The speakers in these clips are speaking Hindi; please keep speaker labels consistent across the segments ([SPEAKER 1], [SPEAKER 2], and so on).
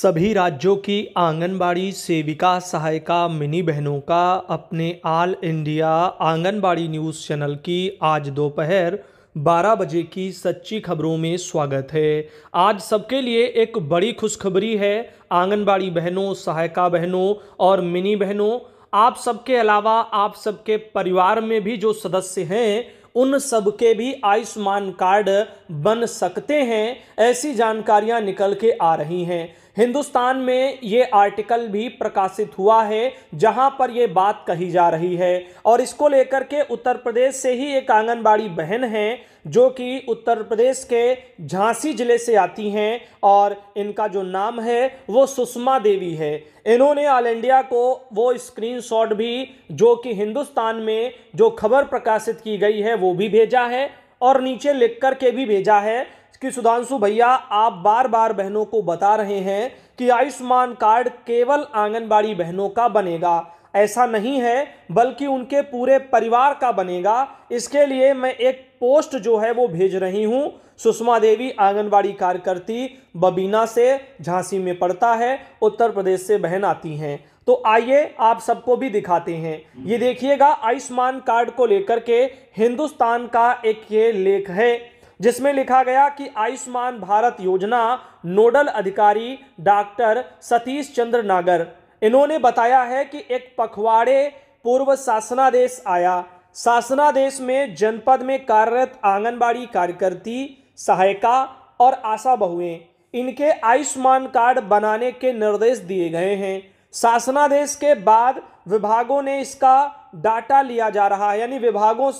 [SPEAKER 1] सभी राज्यों की आंगनबाड़ी सेविका सहायिका मिनी बहनों का अपने all India Anganwadi news channel की आज दोपहर 12 बजे की सच्ची खबरों में स्वागत है आज सबके लिए एक बड़ी खुशखबरी है आंगनबाड़ी बहनों सहायिका बहनों और मिनी बहनों आप सबके अलावा आप सबके परिवार में भी जो सदस्य हैं उन सब के भी आयुष्मान कार्ड बन सकते हैं ऐसी जानकारियां निकल के आ रही हैं हिंदुस्तान में ये आर्टिकल भी प्रकाशित हुआ है जहां पर ये बात कही जा रही है और इसको लेकर के उत्तर प्रदेश से ही एक आंगनबाड़ी बहन है जो कि उत्तर प्रदेश के झांसी ज़िले से आती हैं और इनका जो नाम है वो सुषमा देवी है इन्होंने ऑल इंडिया को वो स्क्रीनशॉट भी जो कि हिंदुस्तान में जो खबर प्रकाशित की गई है वो भी भेजा है और नीचे लिख कर के भी भेजा है कि सुधांशु भैया आप बार बार बहनों को बता रहे हैं कि आयुष्मान कार्ड केवल आंगनबाड़ी बहनों का बनेगा ऐसा नहीं है बल्कि उनके पूरे परिवार का बनेगा इसके लिए मैं एक पोस्ट जो है वो भेज रही हूँ सुषमा देवी आंगनबाड़ी कार्यकर्ती बबीना से झांसी में पड़ता है उत्तर प्रदेश से बहन आती हैं तो आइए आप सबको भी दिखाते हैं ये देखिएगा आयुष्मान कार्ड को लेकर के हिंदुस्तान का एक ये लेख है जिसमें लिखा गया कि आयुष्मान भारत योजना नोडल अधिकारी डॉक्टर सतीश चंद्र नागर इन्होंने बताया है कि एक पखवाड़े पूर्व शासनादेश आया शासनादेश में जनपद में कार्यरत आंगनबाड़ी कार्यकर्ती सहायिका और आशा बहुएं इनके आयुष्मान कार्ड बनाने के निर्देश दिए गए हैं शासनादेश के बाद विभागों ने इसका डाटा लिया जा रहा है यानी विभागों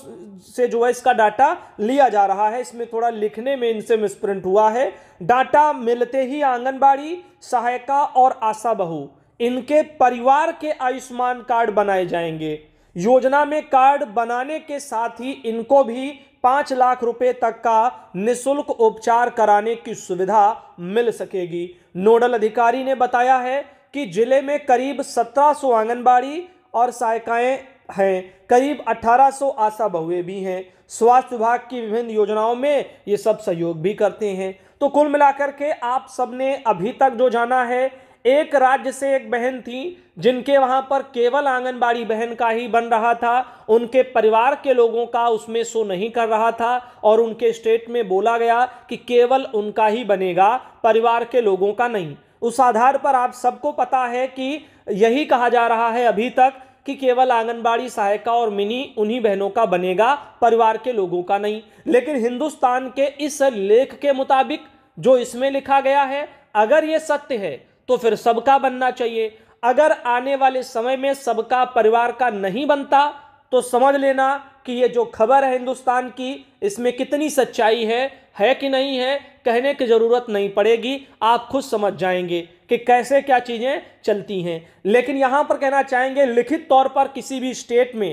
[SPEAKER 1] से जो है इसका डाटा लिया जा रहा है इसमें थोड़ा लिखने में इनसे मिसप्रिंट हुआ है डाटा मिलते ही आंगनबाड़ी सहायिका और आशा बहू इनके परिवार के आयुष्मान कार्ड बनाए जाएंगे योजना में कार्ड बनाने के साथ ही इनको भी पाँच लाख रुपए तक का निशुल्क उपचार कराने की सुविधा मिल सकेगी नोडल अधिकारी ने बताया है कि जिले में करीब 1700 आंगनबाड़ी और सहायिकाएं हैं करीब 1800 आशा बहुए भी हैं स्वास्थ्य विभाग की विभिन्न योजनाओं में ये सब सहयोग भी करते हैं तो कुल मिलाकर के आप सबने अभी तक जो जाना है एक राज्य से एक बहन थी जिनके वहां पर केवल आंगनबाड़ी बहन का ही बन रहा था उनके परिवार के लोगों का उसमें शो नहीं कर रहा था और उनके स्टेट में बोला गया कि केवल उनका ही बनेगा परिवार के लोगों का नहीं उस आधार पर आप सबको पता है कि यही कहा जा रहा है अभी तक कि केवल आंगनबाड़ी सहायिका और मिनी उन्हीं बहनों का बनेगा परिवार के लोगों का नहीं लेकिन हिंदुस्तान के इस लेख के मुताबिक जो इसमें लिखा गया है अगर ये सत्य है तो फिर सबका बनना चाहिए अगर आने वाले समय में सबका परिवार का नहीं बनता तो समझ लेना कि ये जो खबर है हिंदुस्तान की इसमें कितनी सच्चाई है है कि नहीं है कहने की ज़रूरत नहीं पड़ेगी आप खुद समझ जाएंगे कि कैसे क्या चीज़ें चलती हैं लेकिन यहाँ पर कहना चाहेंगे लिखित तौर पर किसी भी स्टेट में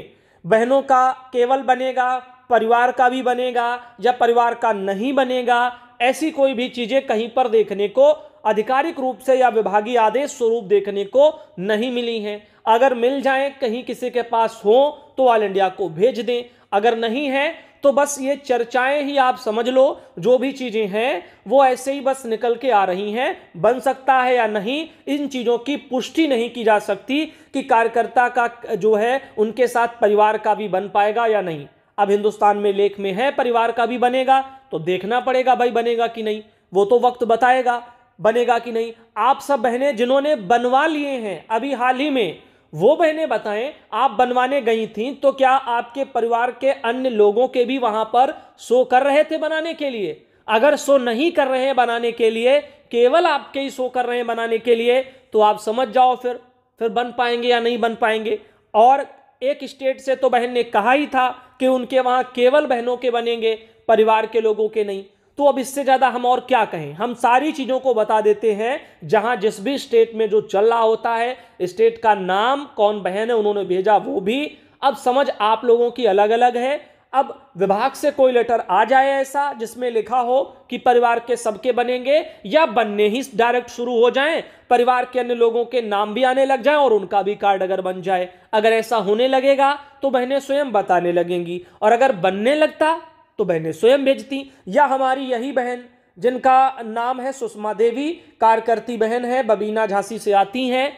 [SPEAKER 1] बहनों का केवल बनेगा परिवार का भी बनेगा या परिवार का नहीं बनेगा ऐसी कोई भी चीज़ें कहीं पर देखने को आधिकारिक रूप से या विभागीय आदेश स्वरूप देखने को नहीं मिली हैं अगर मिल जाए कहीं किसी के पास हो तो ऑल इंडिया को भेज दें अगर नहीं है तो बस ये चर्चाएं ही आप समझ लो जो भी चीज़ें हैं वो ऐसे ही बस निकल के आ रही हैं बन सकता है या नहीं इन चीज़ों की पुष्टि नहीं की जा सकती कि कार्यकर्ता का जो है उनके साथ परिवार का भी बन पाएगा या नहीं अब हिंदुस्तान में लेख में है परिवार का भी बनेगा तो देखना पड़ेगा भाई बनेगा कि नहीं वो तो वक्त बताएगा बनेगा कि नहीं आप सब बहनें जिन्होंने बनवा लिए हैं अभी हाल ही में वो बहनें बताएं आप बनवाने गई थीं तो क्या आपके परिवार के अन्य लोगों के भी वहां पर शो कर रहे थे बनाने के लिए अगर शो नहीं कर रहे हैं बनाने के लिए केवल आपके ही शो कर रहे हैं बनाने के लिए तो आप समझ जाओ फिर फिर बन पाएंगे या नहीं बन पाएंगे और एक स्टेट से तो बहन ने कहा ही था कि उनके वहाँ केवल बहनों के बनेंगे परिवार के लोगों के नहीं तो अब इससे ज़्यादा हम और क्या कहें हम सारी चीज़ों को बता देते हैं जहां जिस भी स्टेट में जो चल रहा होता है स्टेट का नाम कौन बहन है उन्होंने भेजा वो भी अब समझ आप लोगों की अलग अलग है अब विभाग से कोई लेटर आ जाए ऐसा जिसमें लिखा हो कि परिवार के सबके बनेंगे या बनने ही डायरेक्ट शुरू हो जाएं परिवार के अन्य लोगों के नाम भी आने लग जाएं और उनका भी कार्ड अगर बन जाए अगर ऐसा होने लगेगा तो बहनें स्वयं बताने लगेंगी और अगर बनने लगता तो बहनें स्वयं भेजती या हमारी यही बहन जिनका नाम है सुषमा देवी कार्यकर्ती बहन है बबीना झांसी से आती हैं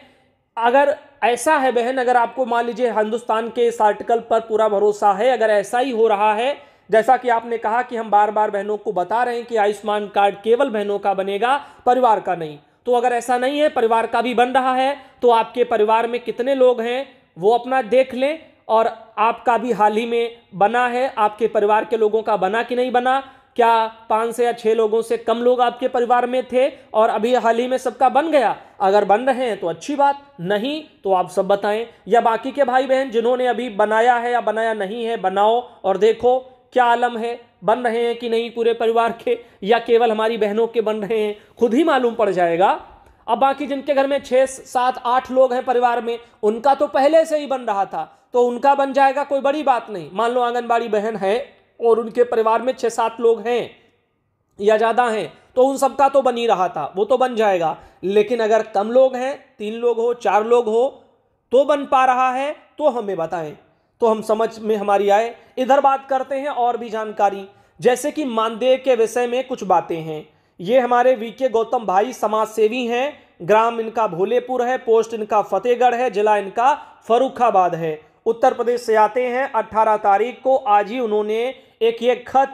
[SPEAKER 1] अगर ऐसा है बहन अगर आपको मान लीजिए हिंदुस्तान के इस आर्टिकल पर पूरा भरोसा है अगर ऐसा ही हो रहा है जैसा कि आपने कहा कि हम बार बार बहनों को बता रहे हैं कि आयुष्मान कार्ड केवल बहनों का बनेगा परिवार का नहीं तो अगर ऐसा नहीं है परिवार का भी बन रहा है तो आपके परिवार में कितने लोग हैं वो अपना देख लें और आपका भी हाल ही में बना है आपके परिवार के लोगों का बना कि नहीं बना क्या पाँच से या छः लोगों से कम लोग आपके परिवार में थे और अभी हाल ही में सबका बन गया अगर बन रहे हैं तो अच्छी बात नहीं तो आप सब बताएं या बाकी के भाई बहन जिन्होंने अभी बनाया है या बनाया नहीं है बनाओ और देखो क्या आलम है बन रहे हैं कि नहीं पूरे परिवार के या केवल हमारी बहनों के बन रहे हैं खुद ही मालूम पड़ जाएगा अब बाकी जिनके घर में छः सात आठ लोग हैं परिवार में उनका तो पहले से ही बन रहा था तो उनका बन जाएगा कोई बड़ी बात नहीं मान लो आंगनबाड़ी बहन है और उनके परिवार में छः सात लोग हैं या ज़्यादा हैं तो उन सबका तो बन ही रहा था वो तो बन जाएगा लेकिन अगर कम लोग हैं तीन लोग हो चार लोग हो तो बन पा रहा है तो हमें बताएं तो हम समझ में हमारी आए इधर बात करते हैं और भी जानकारी जैसे कि मानदेय के विषय में कुछ बातें हैं ये हमारे वी के गौतम भाई समाज सेवी हैं ग्राम इनका भोलेपुर है पोस्ट इनका फतेहगढ़ है जिला इनका फरुखाबाद है उत्तर प्रदेश से आते हैं 18 तारीख को आज ही उन्होंने एक ये खत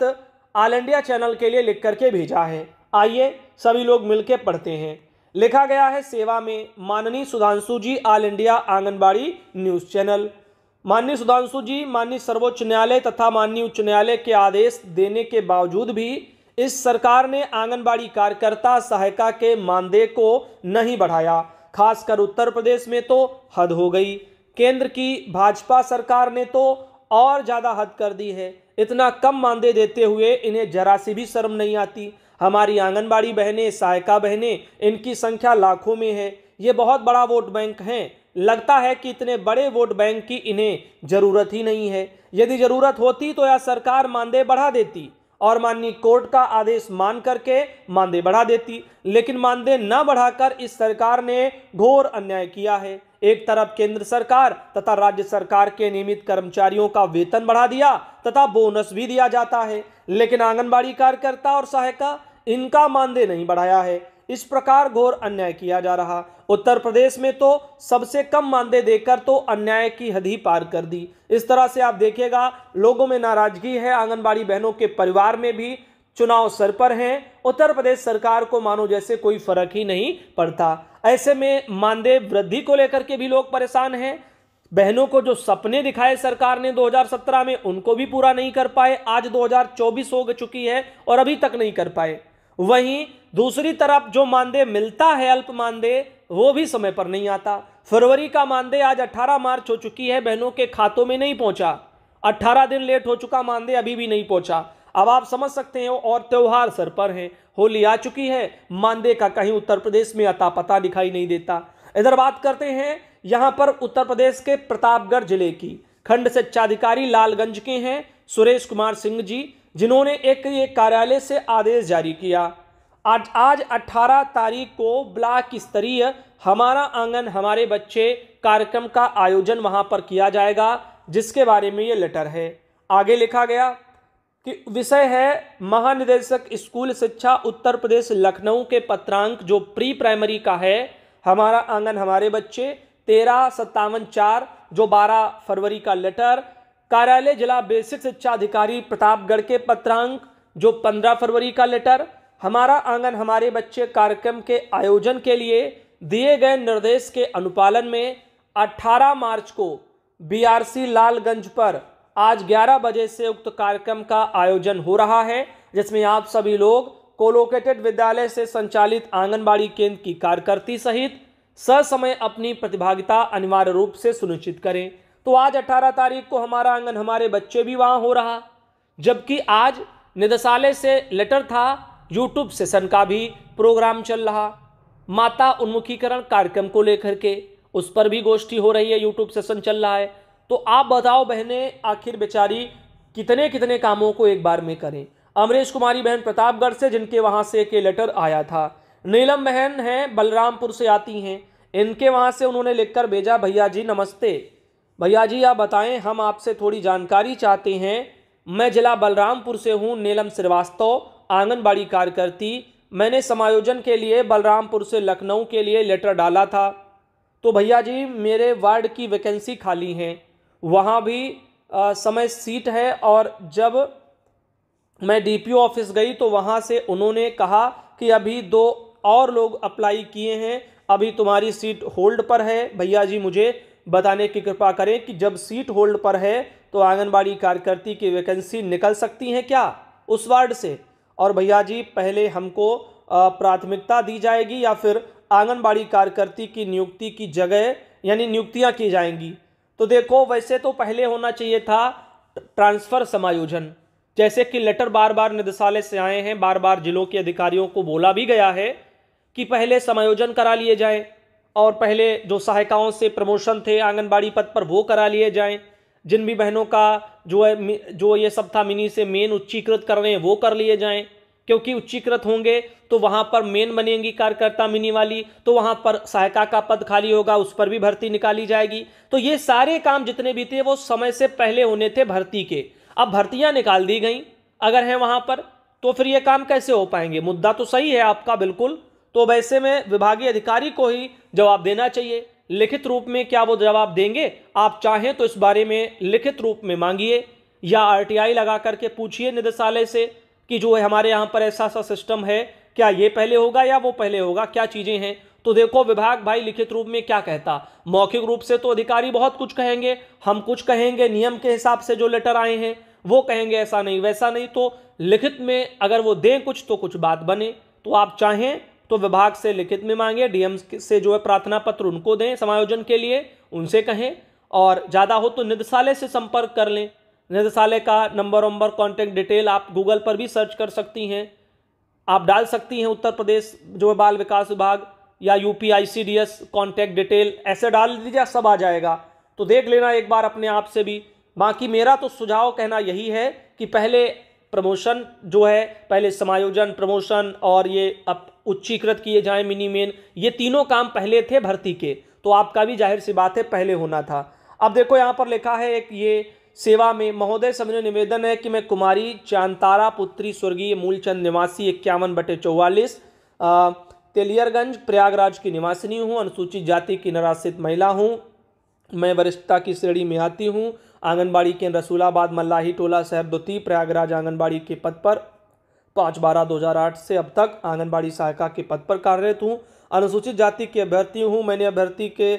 [SPEAKER 1] ऑल इंडिया चैनल के लिए लिख करके भेजा है आइए सभी लोग मिलकर पढ़ते हैं लिखा गया है सेवा में माननीय Sudhanshu ji all India Anganwadi news channel माननीय सुधांशु जी माननीय सर्वोच्च न्यायालय तथा माननीय उच्च न्यायालय के आदेश देने के बावजूद भी इस सरकार ने आंगनबाड़ी कार्यकर्ता सहायिका के मानदेय को नहीं बढ़ाया खासकर उत्तर प्रदेश में तो हद हो गई केंद्र की भाजपा सरकार ने तो और ज़्यादा हद कर दी है इतना कम मानदेय देते हुए इन्हें जरा सी भी शर्म नहीं आती हमारी आंगनबाड़ी बहनें सहायिका बहनें इनकी संख्या लाखों में है ये बहुत बड़ा वोट बैंक हैं लगता है कि इतने बड़े वोट बैंक की इन्हें ज़रूरत ही नहीं है यदि ज़रूरत होती तो यह सरकार मानदेय बढ़ा देती और माननीय कोर्ट का आदेश मान करके मानदेय बढ़ा देती लेकिन मानदेय न बढ़ाकर इस सरकार ने घोर अन्याय किया है एक तरफ केंद्र सरकार तथा राज्य सरकार के नियमित कर्मचारियों का वेतन बढ़ा दिया तथा बोनस भी दिया जाता है लेकिन आंगनबाड़ी कार्यकर्ता और सहायिका इनका मानदेय नहीं बढ़ाया है इस प्रकार घोर अन्याय किया जा रहा उत्तर प्रदेश में तो सबसे कम मानदेय देकर तो अन्याय की हद ही पार कर दी इस तरह से आप देखिएगा लोगों में नाराजगी है आंगनबाड़ी बहनों के परिवार में भी चुनाव सर पर हैं उत्तर प्रदेश सरकार को मानो जैसे कोई फर्क ही नहीं पड़ता ऐसे में मानदेय वृद्धि को लेकर के भी लोग परेशान हैं बहनों को जो सपने दिखाए सरकार ने 2017 में उनको भी पूरा नहीं कर पाए आज 2024 हो चुकी है और अभी तक नहीं कर पाए वहीं दूसरी तरफ जो मानदेय मिलता है अल्प मानदेय वो भी समय पर नहीं आता फरवरी का मानदेय आज 18 मार्च हो चुकी है बहनों के खातों में नहीं पहुंचा 18 दिन लेट हो चुका मानदेय अभी भी नहीं पहुंचा अब आप समझ सकते हैं और त्यौहार सर पर हैं होली आ चुकी है मानदेय का कहीं उत्तर प्रदेश में अता पता दिखाई नहीं देता इधर बात करते हैं यहाँ पर उत्तर प्रदेश के प्रतापगढ़ जिले की खंड शिक्षाधिकारी लालगंज के हैं सुरेश कुमार सिंह जी जिन्होंने एक ये कार्यालय से आदेश जारी किया आज आज 18 तारीख को ब्लॉक स्तरीय हमारा आंगन हमारे बच्चे कार्यक्रम का आयोजन वहाँ पर किया जाएगा जिसके बारे में ये लेटर है आगे लिखा गया कि विषय है महानिदेशक स्कूल शिक्षा उत्तर प्रदेश लखनऊ के पत्रांक जो प्री प्राइमरी का है हमारा आंगन हमारे बच्चे तेरह सत्तावन चार जो बारह फरवरी का लेटर कार्यालय जिला बेसिक शिक्षा अधिकारी प्रतापगढ़ के पत्रांक जो पंद्रह फरवरी का लेटर हमारा आंगन हमारे बच्चे कार्यक्रम के आयोजन के लिए दिए गए निर्देश के अनुपालन में 18 मार्च को बीआरसी लालगंज पर आज 11 बजे से उक्त कार्यक्रम का आयोजन हो रहा है जिसमें आप सभी लोग कोलोकेटेड विद्यालय से संचालित आंगनबाड़ी केंद्र की कार्यकर्ती सहित ससमय अपनी प्रतिभागिता अनिवार्य रूप से सुनिश्चित करें तो आज 18 तारीख को हमारा आंगन हमारे बच्चे भी वहाँ हो रहा जबकि आज निदेशालय से लेटर था यूट्यूब सेशन का भी प्रोग्राम चल रहा माता उन्मुखीकरण कार्यक्रम को लेकर के उस पर भी गोष्ठी हो रही है यूट्यूब सेशन चल रहा है तो आप बताओ बहनें आखिर बेचारी कितने कितने कामों को एक बार में करें अमरीश कुमारी बहन प्रतापगढ़ से जिनके वहाँ से एक लेटर आया था नीलम बहन हैं बलरामपुर से आती हैं इनके वहाँ से उन्होंने लिखकर भेजा भैया जी नमस्ते भैया जी आप बताएं हम आपसे थोड़ी जानकारी चाहते हैं मैं जिला बलरामपुर से हूँ नीलम श्रीवास्तव आंगनबाड़ी कार्यकर्ती मैंने समायोजन के लिए बलरामपुर से लखनऊ के लिए लेटर डाला था तो भैया जी मेरे वार्ड की वैकेंसी खाली हैं वहाँ भी आ, समय सीट है और जब मैं डीपीओ ऑफिस गई तो वहाँ से उन्होंने कहा कि अभी दो और लोग अप्लाई किए हैं अभी तुम्हारी सीट होल्ड पर है भैया जी मुझे बताने की कृपा करें कि जब सीट होल्ड पर है तो आंगनबाड़ी कार्यकर्ती की वैकेंसी निकल सकती हैं क्या उस वार्ड से और भैया जी पहले हमको प्राथमिकता दी जाएगी या फिर आंगनबाड़ी कार्यकर्ती की नियुक्ति की जगह यानी नियुक्तियां की जाएंगी तो देखो वैसे तो पहले होना चाहिए था ट्रांसफ़र समायोजन जैसे कि लेटर बार बार निदेशालय से आए हैं बार बार जिलों के अधिकारियों को बोला भी गया है कि पहले समायोजन करा लिए जाए और पहले जो सहायिकाओं से प्रमोशन थे आंगनबाड़ी पद पर वो करा लिए जाएं जिन भी बहनों का जो है जो ये सब था मिनी से मेन उच्चीकृत कर रहे हैं वो कर लिए जाएं क्योंकि उच्चीकृत होंगे तो वहाँ पर मेन बनेंगी कार्यकर्ता मिनी वाली तो वहाँ पर सहायिका का पद खाली होगा उस पर भी भर्ती निकाली जाएगी तो ये सारे काम जितने भी थे वो समय से पहले होने थे भर्ती के अब भर्तियाँ निकाल दी गई अगर हैं वहाँ पर तो फिर ये काम कैसे हो पाएंगे मुद्दा तो सही है आपका बिल्कुल तो वैसे में विभागीय अधिकारी को ही जवाब देना चाहिए लिखित रूप में क्या वो जवाब देंगे आप चाहें तो इस बारे में लिखित रूप में मांगिए या आरटीआई लगा करके पूछिए निदेशालय से कि जो है हमारे यहाँ पर ऐसा सा सिस्टम है क्या ये पहले होगा या वो पहले होगा क्या चीज़ें हैं तो देखो विभाग भाई लिखित रूप में क्या कहता मौखिक रूप से तो अधिकारी बहुत कुछ कहेंगे हम कुछ कहेंगे नियम के हिसाब से जो लेटर आए हैं वो कहेंगे ऐसा नहीं वैसा नहीं तो लिखित में अगर वो दें कुछ तो कुछ बात बने तो आप चाहें तो विभाग से लिखित में मांगे डीएम से जो है प्रार्थना पत्र उनको दें समायोजन के लिए उनसे कहें और ज़्यादा हो तो निदेशालय से संपर्क कर लें निदेशालय का नंबर वंबर कॉन्टैक्ट डिटेल आप गूगल पर भी सर्च कर सकती हैं आप डाल सकती हैं उत्तर प्रदेश जो है बाल विकास विभाग या U P I C D S contact detail ऐसे डाल दीजिए सब आ जाएगा तो देख लेना एक बार अपने आप से भी बाकी मेरा तो सुझाव कहना यही है कि पहले प्रमोशन जो है पहले समायोजन प्रमोशन और ये अब उच्चीकृत किए जाएं मिनी मेन ये तीनों काम पहले थे भर्ती के तो आपका भी जाहिर सी बात है पहले होना था अब देखो यहाँ पर लिखा है एक ये सेवा में महोदय समझ निवेदन है कि मैं कुमारी चांतारा पुत्री स्वर्गीय मूलचंद निवासी इक्यावन बटे चौवालीस तेलियरगंज प्रयागराज की निवासिनी हूँ अनुसूचित जाति की निराश्रित महिला हूँ मैं वरिष्ठता की श्रेणी में आती हूँ आंगनबाड़ी केंद्र रसूलाबाद मल्लाही टोला द्वितीय प्रयागराज आंगनबाड़ी के पद पर पाँच बारह दो हज़ार आठ से अब तक आंगनबाड़ी सहायिका के पद पर कार्यरत हूँ अनुसूचित जाति की अभ्यर्थी हूँ मैंने अभ्यर्थी के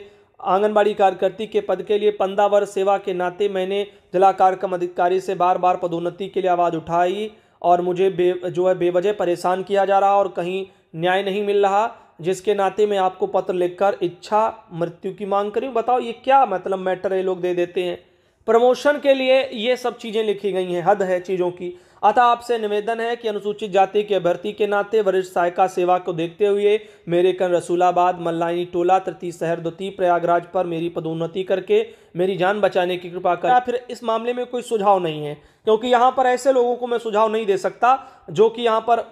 [SPEAKER 1] आंगनबाड़ी कार्यकर्ती के पद के लिए पंद्रह वर्ष सेवा के नाते मैंने जिला कार्यक्रम अधिकारी से बार बार पदोन्नति के लिए आवाज़ उठाई और मुझे बे जो है बेवजह परेशान किया जा रहा और कहीं न्याय नहीं मिल रहा जिसके नाते मैं आपको पत्र लिखकर इच्छा मृत्यु की मांग करी बताओ ये क्या मतलब मैटर ये लोग दे देते हैं प्रमोशन के लिए ये सब चीज़ें लिखी गई हैं हद है चीज़ों की अतः आपसे निवेदन है कि अनुसूचित जाति के अभ्यर्थी के नाते वरिष्ठ सहायता सेवा को देखते हुए मेरे कन रसूलाबाद मल्लाई टोला तृतीय शहर द्वितीय प्रयागराज पर मेरी पदोन्नति करके मेरी जान बचाने की कृपा करें फिर इस मामले में कोई सुझाव नहीं है क्योंकि यहाँ पर ऐसे लोगों को मैं सुझाव नहीं दे सकता जो कि यहाँ पर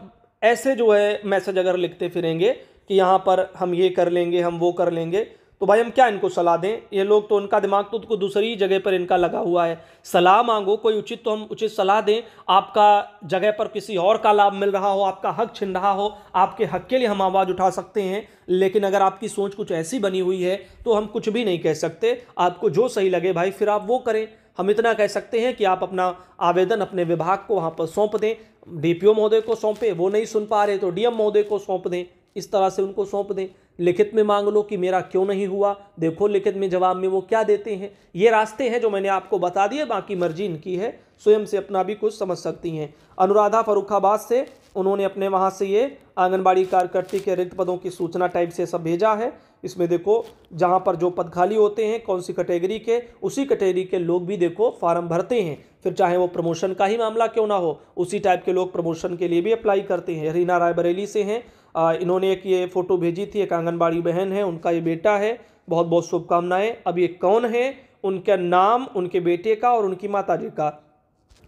[SPEAKER 1] ऐसे जो है मैसेज अगर लिखते फिरेंगे कि यहाँ पर हम ये कर लेंगे हम वो कर लेंगे तो भाई हम क्या इनको सलाह दें ये लोग तो उनका दिमाग तो, तो दूसरी जगह पर इनका लगा हुआ है सलाह मांगो कोई उचित तो हम उचित सलाह दें आपका जगह पर किसी और का लाभ मिल रहा हो आपका हक छिन रहा हो आपके हक के लिए हम आवाज़ उठा सकते हैं लेकिन अगर आपकी सोच कुछ ऐसी बनी हुई है तो हम कुछ भी नहीं कह सकते आपको जो सही लगे भाई फिर आप वो करें हम इतना कह सकते हैं कि आप अपना आवेदन अपने विभाग को वहाँ पर सौंप दें डीपीओ महोदय को सौंपे वो नहीं सुन पा रहे तो डीएम महोदय को सौंप दें इस तरह से उनको सौंप दें लिखित में मांग लो कि मेरा क्यों नहीं हुआ देखो लिखित में जवाब में वो क्या देते हैं ये रास्ते हैं जो मैंने आपको बता दिए बाकी मर्जी इनकी है स्वयं से अपना भी कुछ समझ सकती हैं अनुराधा फरुखाबाद से उन्होंने अपने वहाँ से ये आंगनबाड़ी कार्यकर्ती के रिक्त पदों की सूचना टाइप से सब भेजा है इसमें देखो जहाँ पर जो पद खाली होते हैं कौन सी कैटेगरी के उसी कैटेगरी के लोग भी देखो फार्म भरते हैं फिर चाहे वो प्रमोशन का ही मामला क्यों ना हो उसी टाइप के लोग प्रमोशन के लिए भी अप्लाई करते हैं रीना रायबरेली से हैं इन्होंने एक ये फ़ोटो भेजी थी एक आंगनबाड़ी बहन है उनका ये बेटा है बहुत बहुत शुभकामनाएं अब ये कौन है उनका नाम उनके बेटे का और उनकी माता जी का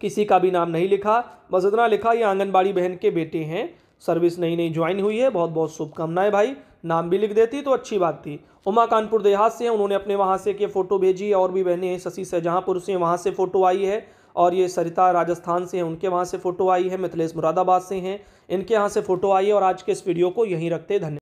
[SPEAKER 1] किसी का भी नाम नहीं लिखा बस इतना लिखा ये आंगनबाड़ी बहन के बेटे हैं सर्विस नई नई ज्वाइन हुई है बहुत बहुत शुभकामनाएं भाई नाम भी लिख देती तो अच्छी बात थी उमा कानपुर देहात से उन्होंने अपने वहाँ से के फ़ोटो भेजी और भी बहनें हैं शशि शाहजहाँपुर से वहाँ से फ़ोटो आई है और ये सरिता राजस्थान से हैं उनके वहाँ से फ़ोटो आई है मिथिलेश मुरादाबाद से हैं इनके यहाँ से फोटो आई है और आज के इस वीडियो को यहीं रखते धन्यवाद